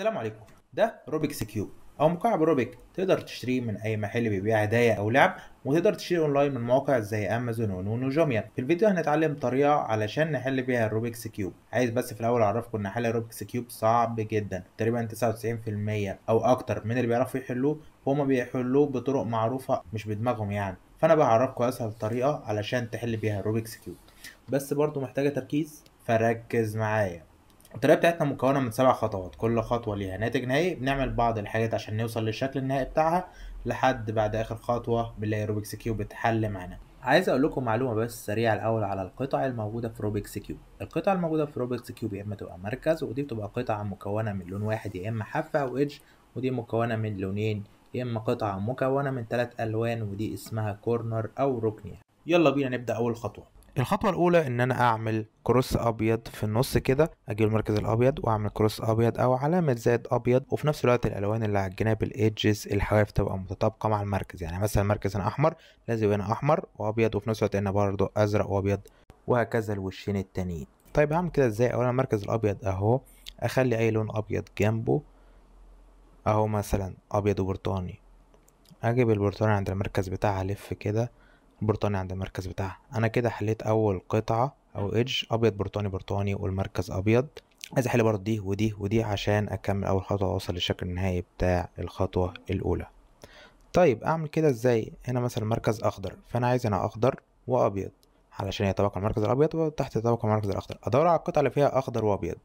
السلام عليكم ده روبيكس كيوب او مكعب روبيك تقدر تشتريه من اي محل بيبيع هدايا او لعب وتقدر تشتريه اونلاين من مواقع زي امازون ونون وجوميا في الفيديو هنتعلم طريقه علشان نحل بيها الروبيكس كيوب عايز بس في الاول اعرفكم ان حل الروبيكس كيوب صعب جدا تقريبا 99% او اكتر من اللي بيعرفوا يحلوه هما بيحلوه بطرق معروفه مش بدماغهم يعني فانا بعرفكم اسهل طريقه علشان تحل بيها الروبيكس كيوب بس برضو محتاجه تركيز فركز معايا الطريقة بتاعتنا مكونة من سبع خطوات كل خطوة ليها ناتج نهائي بنعمل بعض الحاجات عشان نوصل للشكل النهائي بتاعها لحد بعد آخر خطوة بنلاقي روبيكس كيوب اتحل معانا عايز اقول لكم معلومه بس سريعه الاول على القطع الموجوده في روبيكس كيوب القطع الموجوده في روبيكس كيوب يا اما تبقى مركز ودي بتبقى قطعه مكونه من لون واحد يا اما حافه او ايدج ودي مكونه من لونين يا اما قطعه مكونه من ثلاث الوان ودي اسمها كورنر او ركن يلا بينا نبدا اول خطوه الخطوه الاولى ان انا اعمل كروس ابيض في النص كده أجيب المركز الابيض واعمل كروس ابيض او علامه زائد ابيض وفي نفس الوقت الالوان اللي على الجناب الايدجز الحواف تبقى متطابقه مع المركز يعني مثلا المركز هنا احمر لازم هنا احمر وابيض وفي نفس الوقت هنا برضه ازرق وابيض وهكذا الوشين التانيين طيب هعمل كده ازاي اولا المركز الابيض اهو اخلي اي لون ابيض جنبه اهو مثلا ابيض وبرتقاني اجيب البرتقاني عند المركز بتاعها الف كده برتاني عند المركز بتاعها انا كده حليت اول قطعه او ايدج ابيض برتاني برتاني والمركز ابيض عايز احل برضه دي ودي ودي عشان اكمل اول خطوه واوصل للشكل النهائي بتاع الخطوه الاولى طيب اعمل كده ازاي هنا مثلا مركز اخضر فانا عايز هنا اخضر وابيض علشان يتطابق المركز الابيض وتحت يتطابق المركز الاخضر ادور على القطعه اللي فيها اخضر وابيض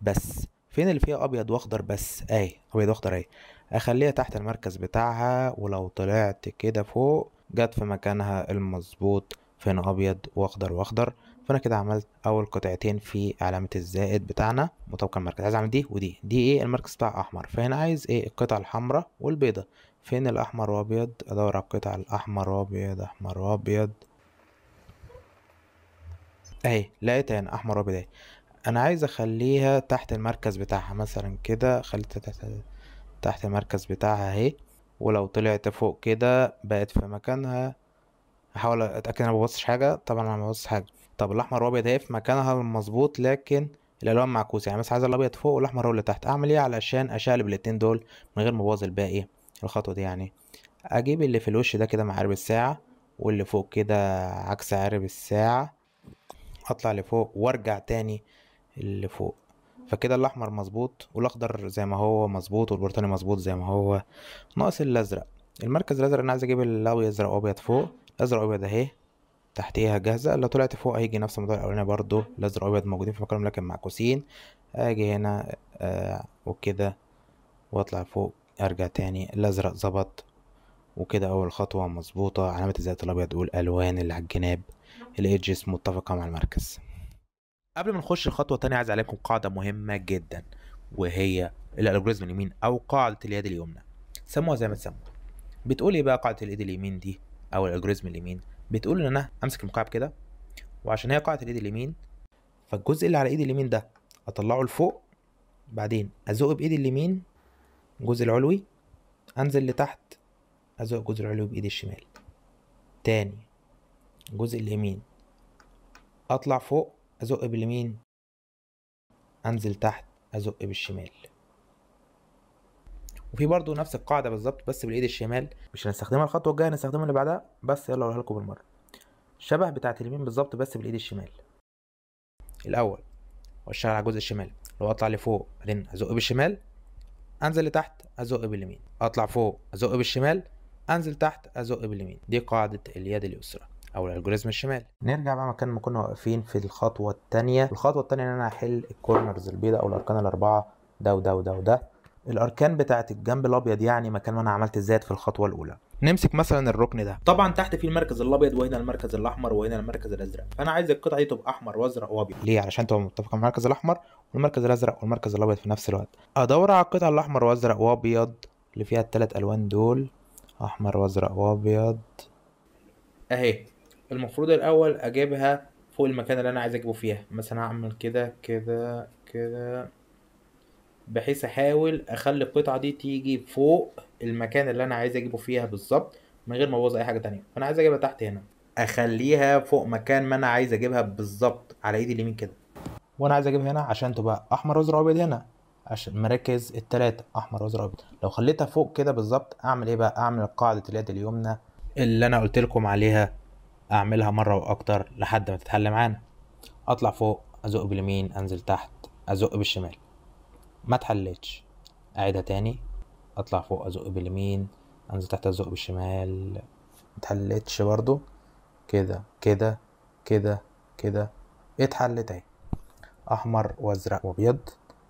بس فين اللي فيها ابيض واخضر بس اهي ابيض واخضر اهي اخليها تحت المركز بتاعها ولو طلعت كده فوق جت في مكانها المظبوط فين ابيض واخضر واخضر فانا كده عملت اول قطعتين في علامه الزائد بتاعنا مطابق المركز عايز اعمل دي ودي دي ايه المركز بتاع احمر فهنا عايز ايه القطع الحمراء والبيضه فين الاحمر وابيض ادور على القطع الاحمر وابيض احمر وابيض اهي لقيت هنا احمر وابيض اهي انا عايز اخليها تحت المركز بتاعها مثلا كده خليتها تحت المركز بتاعها اهي ولو طلعت فوق كده بقت في مكانها هحاول اتاكد انا مبوظتش حاجه طبعا انا مبوظتش حاجه طب الاحمر والابيض هي في مكانها المظبوط لكن الالوان معكوسه يعني بس عايز الابيض فوق والاحمر هو اللي تحت اعمل ايه علشان اشقلب الاتنين دول من غير ما ابوظ الباقي الخطوه دي يعني اجيب اللي في الوش ده كده مع عقرب الساعه واللي فوق كده عكس عارب الساعه اطلع لفوق وارجع تاني اللي فوق فكده الاحمر مظبوط والاخضر زي ما هو مظبوط والبرتقالي مظبوط زي ما هو ناقص الازرق المركز الازرق انا عايز اجيب الاوي ازرق وابيض فوق ازرق وابيض اهي تحتيها جاهزه لو طلعت فوق هيجي نفس الموضوع الاولاني برضو الازرق وابيض موجودين في مكانهم لكن معكوسين اجي هنا آه وكده واطلع فوق ارجع تاني الازرق ظبط وكده اول خطوه مظبوطه علامه الزيت الابيض والالوان اللي على الجناب الايدجز متفقه مع المركز قبل ما نخش لخطوه تانية عايز عليكم قاعده مهمه جدا وهي الالجوريزم اليمين او قاعده اليد اليمنى سموها زي ما تسموها بتقول ايه بقى قاعده اليد اليمين دي او الالجوريزم اليمين بتقول ان انا امسك المكعب كده وعشان هي قاعده اليد اليمين فالجزء اللي على ايدي اليمين ده اطلعه لفوق بعدين ازقه بايدي اليمين الجزء العلوي انزل لتحت ازق الجزء العلوي بايدي الشمال تاني الجزء اليمين اطلع فوق أزق باليمين أنزل تحت أزق بالشمال وفي برضو نفس القاعدة بالظبط بس بالإيد الشمال مش هنستخدمها الخطوة الجاية هنستخدمها اللي بعدها بس يلا أقولها لكم بالمرة شبه بتاعة اليمين بالظبط بس بالإيد الشمال الأول وأشتغل على الجزء الشمال لو أطلع لفوق بعدين أزق بالشمال أنزل لتحت أزق باليمين أطلع فوق أزق بالشمال أنزل تحت أزق باليمين دي قاعدة اليد اليسرى او الالجوريزم الشمال نرجع بقى مكان ما كنا واقفين في الخطوه الثانيه الخطوه الثانيه ان انا هحل الكورنرز البيضاء او الاركان الاربعه ده وده وده وده الاركان بتاعه الجنب الابيض يعني مكان ما انا عملت الزائد في الخطوه الاولى نمسك مثلا الركن ده طبعا تحت في المركز الابيض وهنا المركز الاحمر وهنا المركز الازرق فانا عايز القطعه دي تبقى احمر وازرق وابيض ليه علشان تبقى متفقه مع المركز الاحمر والمركز الازرق والمركز الابيض في نفس الوقت ادور على القطعه الاحمر وازرق وابيض اللي فيها الثلاث الوان دول احمر وازرق وابيض اهي المفروض الاول اجيبها فوق المكان اللي انا عايز اجيبه فيها مثلا هعمل كده كده كده بحيث احاول اخلي القطعه دي تيجي فوق المكان اللي انا عايز اجيبه فيها بالظبط من غير ما ابوظ اي حاجه تانية فانا عايز اجيبها تحت هنا اخليها فوق مكان ما انا عايز اجيبها بالظبط على ايدي اليمين كده وانا عايز اجيبها هنا عشان تبقى احمر وازرق وابيض هنا عشان المراكز التلاتة احمر وازرق وابيض لو خليتها فوق كده بالظبط اعمل ايه بقى اعمل قاعده اليد اليمنى اللي انا قلت لكم عليها اعملها مرة واكتر لحد ما تتحل معانا اطلع فوق ازق باليمين انزل تحت ازق بالشمال ما تحلتش اعيدها تاني اطلع فوق ازق باليمين انزل تحت ازق بالشمال ما تحلتش برضو كده كده كده كده اتحلت اهي احمر وازرق وابيض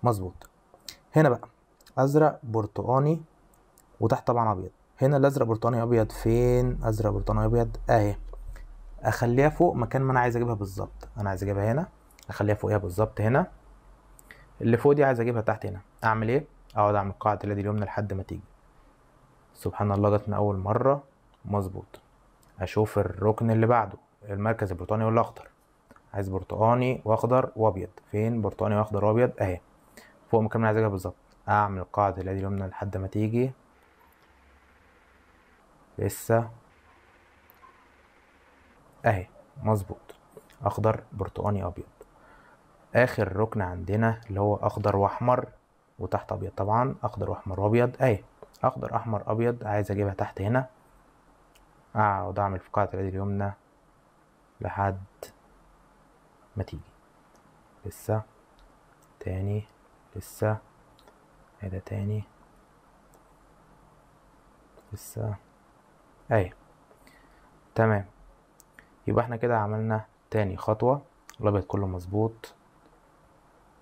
مظبوط هنا بقى ازرق برتقاني وتحت طبعا ابيض هنا الازرق برتقاني ابيض فين ازرق برتقاني ابيض اهي اخليها فوق مكان ما انا عايز اجيبها بالظبط انا عايز اجيبها هنا اخليها فوقيها بالظبط هنا اللي فوق دي عايز اجيبها تحت هنا اعمل ايه اقعد اعمل قاعده اليد اليمنى لحد ما تيجي سبحان الله جت من اول مره مظبوط اشوف الركن اللي بعده المركز البرتقاني والاخضر عايز برتقاني واخضر وابيض فين برتقاني واخضر وابيض اهي فوق مكان ما عايز اجيبها بالظبط اعمل قاعده اليد اليمنى لحد ما تيجي لسه اهي مظبوط اخضر برتقاني ابيض اخر ركن عندنا اللي هو اخضر واحمر وتحت ابيض طبعا اخضر واحمر وابيض اهي اخضر احمر ابيض عايز اجيبها تحت هنا اقعد اعمل في قاعة اليد اليمنى لحد ما تيجي لسه تاني لسه هذا إيه تاني لسه اهي تمام يبقى احنا كده عملنا تاني خطوة الابيض كله مظبوط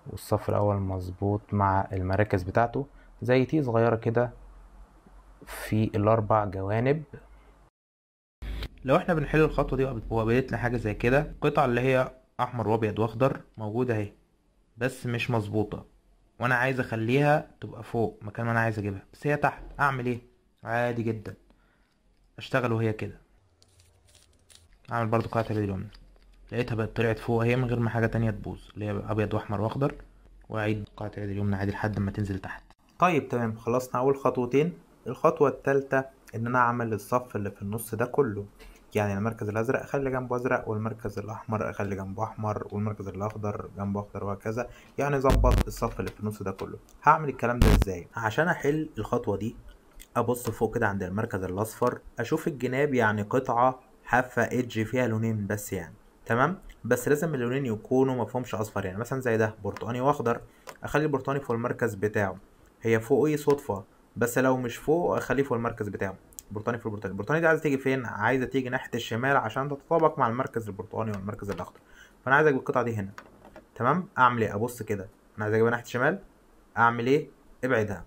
والصف الاول مظبوط مع المراكز بتاعته زي تي صغيرة كده في الاربع جوانب لو احنا بنحل الخطوة دي وقابلتنا حاجة زي كده قطع اللي هي احمر وابيض واخضر موجودة اهي بس مش مظبوطة وانا عايز اخليها تبقى فوق مكان ما انا عايز اجيبها بس هي تحت اعمل ايه عادي جدا اشتغل وهي كده اعمل برضو قاعدة اليوم لقيتها بقت طلعت فوق اهي من غير ما حاجة تانية تبوظ اللي هي ابيض واحمر واخضر واعيد قاعة اليد اليمنى عادي لحد ما تنزل تحت طيب تمام خلصنا اول خطوتين الخطوة التالتة ان انا اعمل الصف اللي في النص ده كله يعني المركز الازرق اخلي جنبه ازرق والمركز الاحمر اخلي جنبه احمر والمركز الاخضر جنبه اخضر وهكذا يعني ظبط الصف اللي في النص ده كله هعمل الكلام ده ازاي عشان احل الخطوه دي ابص فوق كده عند المركز الاصفر اشوف الجناب يعني قطعه حافه ايدج فيها لونين بس يعني تمام بس لازم اللونين يكونوا ما فيهمش اصفر يعني مثلا زي ده برتقاني واخضر اخلي البرتقاني فوق المركز بتاعه هي فوق ايه صدفه بس لو مش فوق اخليه فوق المركز بتاعه برتقاني في البرتقاني البرتقاني دي عايزه تيجي فين عايزه تيجي ناحيه الشمال عشان تتطابق مع المركز البرتقاني والمركز الاخضر فانا عايز اجيب القطعه دي هنا تمام اعمل ايه ابص كده انا عايز اجيبها ناحيه الشمال اعمل ايه ابعدها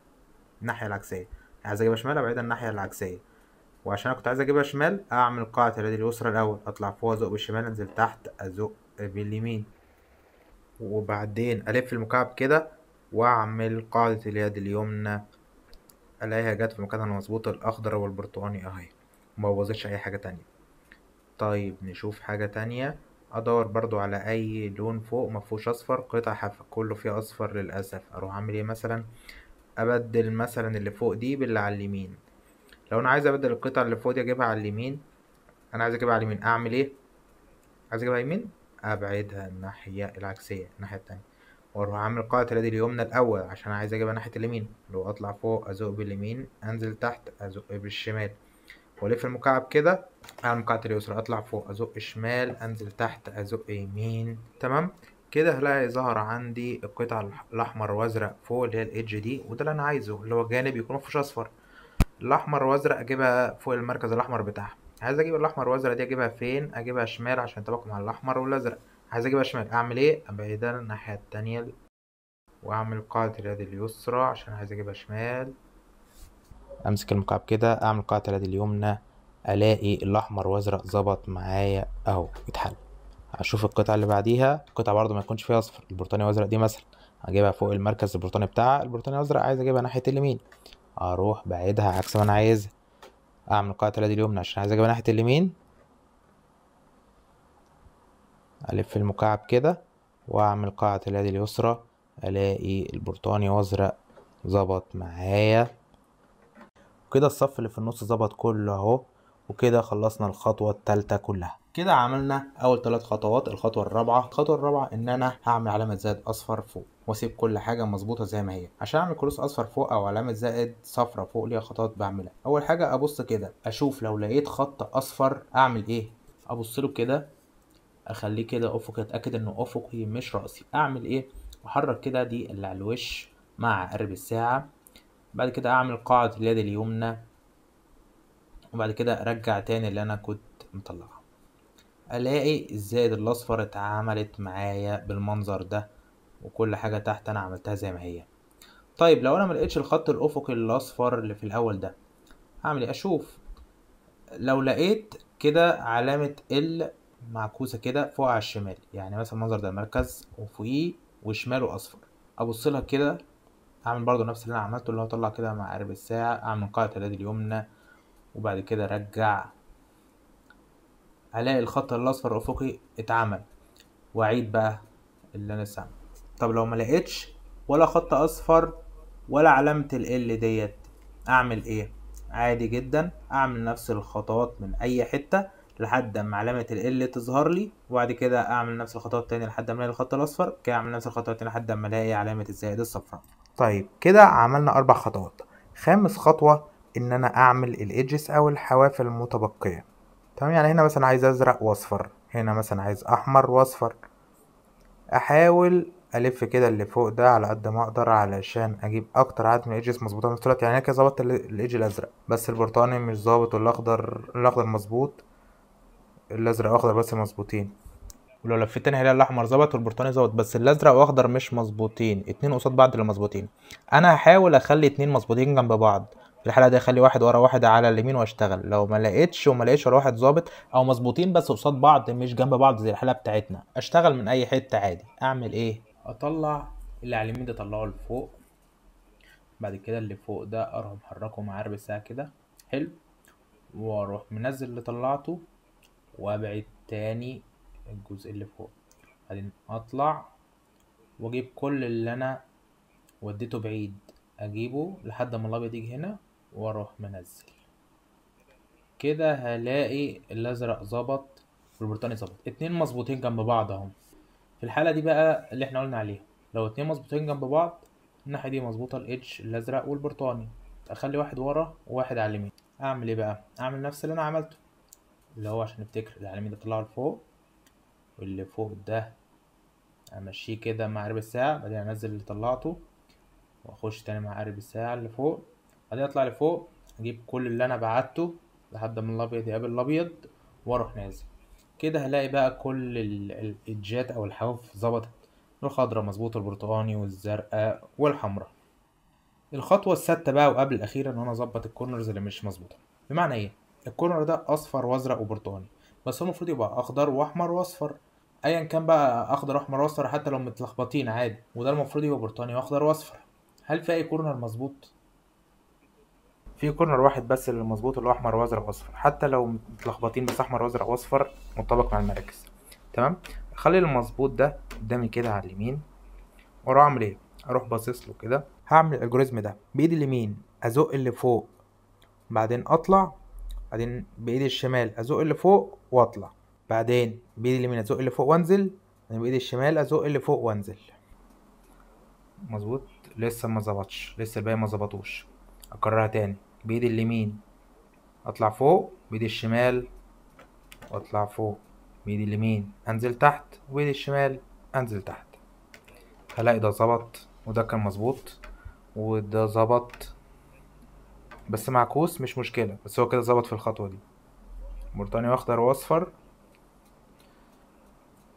الناحيه العكسيه عايز اجيبها شمال ابعدها الناحيه العكسيه وعشان كنت عايز اجيبها شمال اعمل قاعة اليد اليسرى الاول اطلع فوق ازق بالشمال انزل تحت ازق باليمين وبعدين الف المكعب كده واعمل قاعدة اليد اليمنى الاقيها جت في مكانها المظبوط الاخضر والبرتقاني اهي مبوظتش اي حاجة تانية طيب نشوف حاجة تانية ادور برضو على اي لون فوق مفهوش اصفر قطع حافه كله فيه اصفر للاسف اروح اعمل ايه مثلا ابدل مثلا اللي فوق دي باللي على اليمين لو انا عايز ابدل القطع اللي فوق دي اجيبها على اليمين انا عايز اجيبها على اليمين اعمل ايه عايز اجيبها يمين ابعدها الناحيه العكسيه الناحيه التانية واروح عامل قاعدة اليد اليمنى الاول عشان عايز اجيبها ناحيه اليمين لو اطلع فوق ازق باليمين انزل تحت ازق بالشمال والف المكعب كده اعمل قاعدة اليسرى اطلع فوق ازق شمال انزل تحت ازق يمين تمام كده هلاقي ظهر عندي القطع الاحمر وازرق فوق اللي هي الايدج دي وده اللي انا عايزه اللي هو جانب يكون مفيش اصفر الاحمر وازرق اجيبها فوق المركز الاحمر بتاعها عايز اجيب الاحمر وازرق دي اجيبها فين اجيبها شمال عشان تبقى مع الاحمر والازرق عايز اجيبها شمال اعمل ايه ابعدها الناحيه التانية واعمل قاعده اليد اليسرى عشان عايز اجيبها شمال امسك المكعب كده اعمل قاعده اليد اليمنى الاقي الاحمر وازرق ظبط معايا اهو اتحل اشوف القطعه اللي بعديها القطعه برضو ما يكونش فيها اصفر البرتقاني وازرق دي مثلا هجيبها فوق المركز البرتاني بتاعها البرتقاني وازرق عايز اجيبها ناحيه اليمين اروح بعيدها عكس ما انا عايزها اعمل قاعدة اليد اليمنى عشان عايز اجيبها ناحية اليمين الف المكعب كده واعمل قاعة اليد اليسرى الاقي البرتقاني وازرق ظبط معايا كده الصف اللي في النص ظبط كله اهو وكده خلصنا الخطوة التالتة كلها كده عملنا اول ثلاث خطوات الخطوة الرابعة الخطوة الرابعة ان انا هعمل علامة زاد اصفر فوق واسيب كل حاجه مظبوطه زي ما هي عشان اعمل كروس اصفر فوق او علامه زائد صفراء فوق ليها خطوات بعملها اول حاجه ابص كده اشوف لو لقيت خط اصفر اعمل ايه ابص له كده اخليه كده افقي اتاكد انه افقي مش راسي اعمل ايه احرك كده دي اللي على الوش مع قرب الساعه بعد كده اعمل قاعده اليد اليمنى وبعد كده ارجع تاني اللي انا كنت مطلعها الاقي الزائد الاصفر اتعملت معايا بالمنظر ده وكل حاجة تحت انا عملتها زي ما هي طيب لو انا ملقتش الخط الافقي الاصفر اللي في الاول ده هعمل ايه اشوف لو لقيت كده علامة ال معكوسة كده فوق على الشمال يعني مثلا المنظر ده المركز وفوقيه وشماله اصفر ابص لها كده اعمل برضو نفس اللي انا عملته اللي هو اطلع كده مع الساعة اعمل قاعدة اليد اليمنى وبعد كده ارجع الاقي الخط الاصفر الافقي اتعمل واعيد بقى اللي انا سامعه طب لو ما لقيتش ولا خط اصفر ولا علامة ال ديت اعمل ايه عادي جدا اعمل نفس الخطوات من اي حتة لحد ما علامة ال تظهر لي وبعد كده اعمل نفس الخطوات تاني لحد ما الاقي الخط الاصفر كده اعمل نفس الخطوات تاني لحد ما الاقي علامة الزائد الصفراء طيب كده عملنا اربع خطوات خامس خطوة ان انا اعمل الايدجز او الحواف المتبقية تمام يعني هنا مثلا عايز ازرق واصفر هنا مثلا عايز احمر واصفر احاول الف كده اللي فوق ده على قد ما اقدر علشان اجيب اكتر عدد من الايدجز مظبوطه في نفس يعني انا كده ظبطت الايدج الازرق بس البرتقاني مش ظابط والاخضر الاخضر مظبوط الازرق واخضر بس مظبوطين ولو لفيت تاني هلاقي الاحمر ظبط والبرتقاني ظبط بس الازرق واخضر مش مظبوطين اتنين قصاد بعض اللي مظبوطين انا هحاول اخلي اتنين مظبوطين جنب بعض في الحاله دي اخلي واحد ورا واحد على اليمين واشتغل لو ما لقيتش وما لقيتش ورا واحد ظابط او مظبوطين بس قصاد بعض مش جنب بعض زي الحاله بتاعتنا اشتغل من اي حته عادي اعمل ايه اطلع اللي على اليمين ده اطلعه لفوق بعد كده اللي فوق ده اروح محركه مع عرب الساعة كده حلو واروح منزل اللي طلعته وابعد تاني الجزء اللي فوق بعدين اطلع واجيب كل اللي انا وديته بعيد اجيبه لحد ما الابيض يجي هنا واروح منزل كده هلاقي الازرق ظبط والبرتاني ظبط اتنين مظبوطين جنب بعض اهم في الحاله دي بقى اللي احنا قلنا عليها لو اتنين مظبوطين جنب بعض الناحيه دي مظبوطه الاتش الازرق والبرتقاني اخلي واحد ورا وواحد على اليمين اعمل ايه بقى اعمل نفس اللي انا عملته اللي هو عشان نفتكر اللي على اليمين ده طلعه لفوق واللي فوق ده امشيه كده مع عرب الساعه بعدين انزل اللي طلعته واخش تاني مع عرب الساعه اللي فوق بعدين اطلع لفوق اجيب كل اللي انا بعته لحد ما الابيض يقابل الابيض واروح نازل كده هلاقي بقى كل الإدجات أو الحواف ظبطت الخضرة مظبوطة البرتقاني والزرقاء والحمراء الخطوة السادسة بقى وقبل الأخيرة إن أنا أظبط الكورنرز اللي مش مظبوطة بمعنى إيه؟ الكورنر ده أصفر وأزرق وبرتقاني بس هو المفروض يبقى أخضر وأحمر وأصفر أيا كان بقى أخضر وأحمر وأصفر حتى لو متلخبطين عادي وده المفروض يبقى برتقاني وأخضر وأصفر هل في أي كورنر مظبوط؟ في كورنر واحد بس اللي مظبوط اللي هو احمر وازرق واصفر حتى لو متلخبطين بس احمر وازرق واصفر متطابق مع المراكز تمام اخلي المظبوط ده قدامي كده على اليمين واروح اعمل ايه اروح باصص له كده هعمل الالجوريزم ده بايدي اليمين ازق اللي فوق بعدين اطلع بعدين بايدي الشمال ازق اللي فوق واطلع بعدين بايدي اليمين ازق اللي فوق وانزل بعدين بايدي الشمال ازق اللي فوق وانزل مظبوط لسه ما ظبطش لسه الباقي ما ظبطوش اكررها تاني بايد اليمين اطلع فوق بايد الشمال واطلع فوق بايد اليمين انزل تحت وبايد الشمال انزل تحت هلاقي ده ظبط وده كان مظبوط وده ظبط بس معكوس مش مشكله بس هو كده ظبط في الخطوه دي برتقاني واخضر واصفر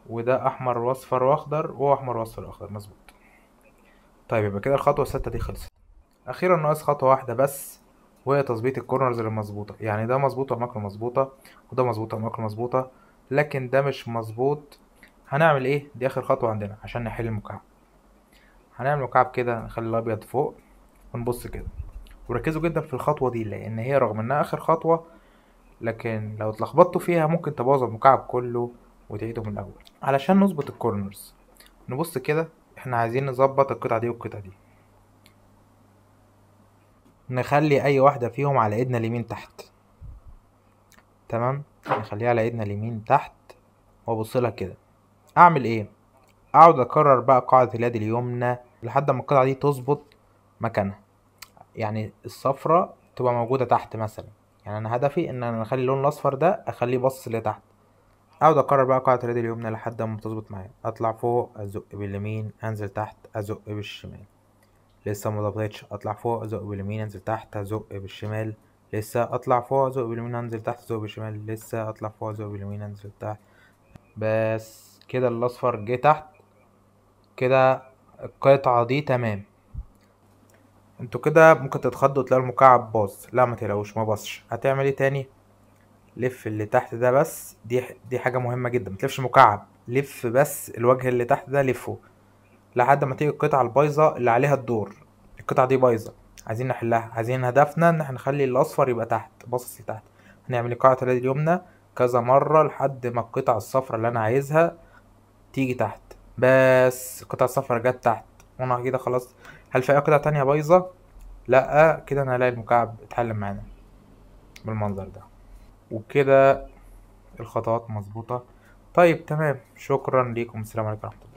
وده احمر واصفر واخضر وهو احمر واصفر واخضر مظبوط طيب يبقى كده الخطوه السته دي خلصت اخيرا ناقص خطوه واحده بس وهي تظبيط الكورنرز المظبوطة يعني ده مظبوط أماكن مظبوطة وده مظبوط أماكن مظبوطة لكن ده مش مظبوط هنعمل ايه دي اخر خطوة عندنا عشان نحل المكعب هنعمل مكعب كده نخلي الابيض فوق ونبص كده وركزوا جدا في الخطوة دي لان هي رغم انها اخر خطوة لكن لو اتلخبطتوا فيها ممكن تبوظوا المكعب كله وتعيده من الاول علشان نظبط الكورنرز نبص كده احنا عايزين نظبط القطعة دي والقطعة دي نخلي اي واحدة فيهم على ايدنا اليمين تحت تمام نخليها على ايدنا اليمين تحت وابص لها كده اعمل ايه اقعد اكرر بقى قاعدة اليد اليمنى لحد ما القطعة دي تظبط مكانها يعني الصفرة تبقى موجودة تحت مثلا يعني انا هدفي ان انا اخلي اللون الاصفر ده اخليه باصص لتحت اقعد اكرر بقى قاعدة اليد اليمنى لحد ما تظبط معايا اطلع فوق ازق باليمين انزل تحت ازق بالشمال لسه مظبطتش اطلع فوق ازق باليمين انزل تحت ازق بالشمال لسه اطلع فوق ازق باليمين انزل تحت ازق بالشمال لسه اطلع فوق ازق باليمين انزل تحت بس كده الاصفر جه تحت كده القطعة دي تمام انتوا كده ممكن تتخضوا تلاقوا المكعب باظ لا ما تقلقوش ما باظش هتعمل ايه تاني لف اللي تحت ده بس دي دي حاجه مهمه جدا ما تلفش مكعب لف بس الوجه اللي تحت ده لفه لحد ما تيجي القطعة البايظة اللي عليها الدور القطعة دي بايظة عايزين نحلها عايزين هدفنا ان احنا نخلي الاصفر يبقى تحت باصص تحت هنعمل القاعدة اليمنى كذا مرة لحد ما القطعة الصفرا اللي انا عايزها تيجي تحت بس القطعة الصفرا جت تحت وانا كده خلاص هل في اي قطعة تانية بايظة لا كده انا هلاقي المكعب اتحل معانا بالمنظر ده وبكده الخطوات مظبوطة طيب تمام شكرا ليكم السلام عليكم ورحمة الله